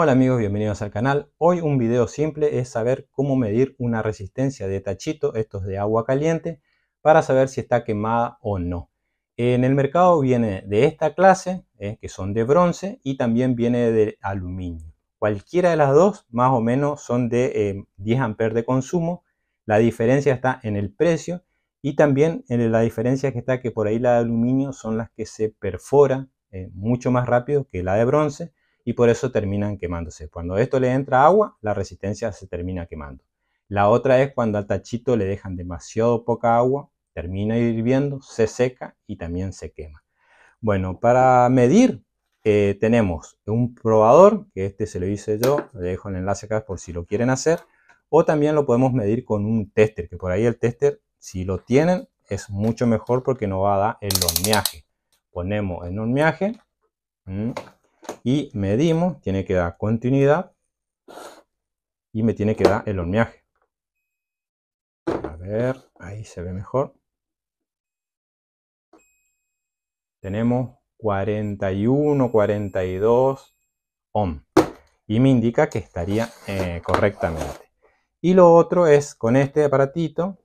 Hola amigos, bienvenidos al canal. Hoy un video simple es saber cómo medir una resistencia de tachito, estos de agua caliente, para saber si está quemada o no. En el mercado viene de esta clase, eh, que son de bronce, y también viene de aluminio. Cualquiera de las dos, más o menos, son de 10 eh, amperes de consumo. La diferencia está en el precio y también en la diferencia que está que por ahí la de aluminio son las que se perfora eh, mucho más rápido que la de bronce y por eso terminan quemándose. Cuando esto le entra agua, la resistencia se termina quemando. La otra es cuando al tachito le dejan demasiado poca agua, termina hirviendo, se seca y también se quema. Bueno, para medir eh, tenemos un probador, que este se lo hice yo, le dejo el enlace acá por si lo quieren hacer, o también lo podemos medir con un tester, que por ahí el tester, si lo tienen, es mucho mejor porque nos va a dar el horneaje. Ponemos el horneaje, y medimos, tiene que dar continuidad y me tiene que dar el hormiaje. A ver, ahí se ve mejor. Tenemos 41, 42 ohm y me indica que estaría eh, correctamente. Y lo otro es con este aparatito,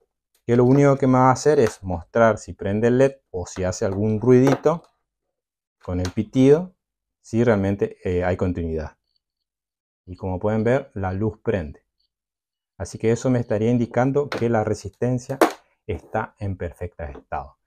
que lo único que me va a hacer es mostrar si prende el LED o si hace algún ruidito con el pitido si realmente eh, hay continuidad. Y como pueden ver, la luz prende. Así que eso me estaría indicando que la resistencia está en perfecto estado.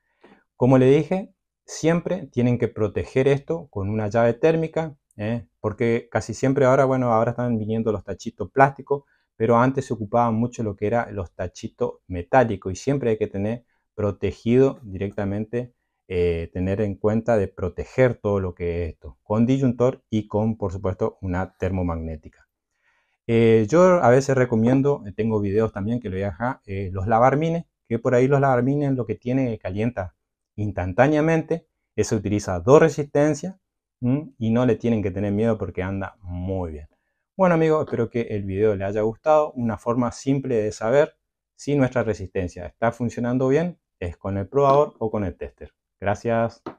Como le dije, siempre tienen que proteger esto con una llave térmica, ¿eh? porque casi siempre ahora, bueno, ahora están viniendo los tachitos plásticos, pero antes se ocupaban mucho lo que era los tachitos metálicos y siempre hay que tener protegido directamente eh, tener en cuenta de proteger todo lo que es esto, con disyuntor y con, por supuesto, una termomagnética. Eh, yo a veces recomiendo, eh, tengo videos también que lo voy a dejar, los lavarmines, que por ahí los lavarmines lo que tiene calienta instantáneamente, se utiliza dos resistencias y no le tienen que tener miedo porque anda muy bien. Bueno amigos, espero que el video les haya gustado, una forma simple de saber si nuestra resistencia está funcionando bien es con el probador o con el tester. Gracias.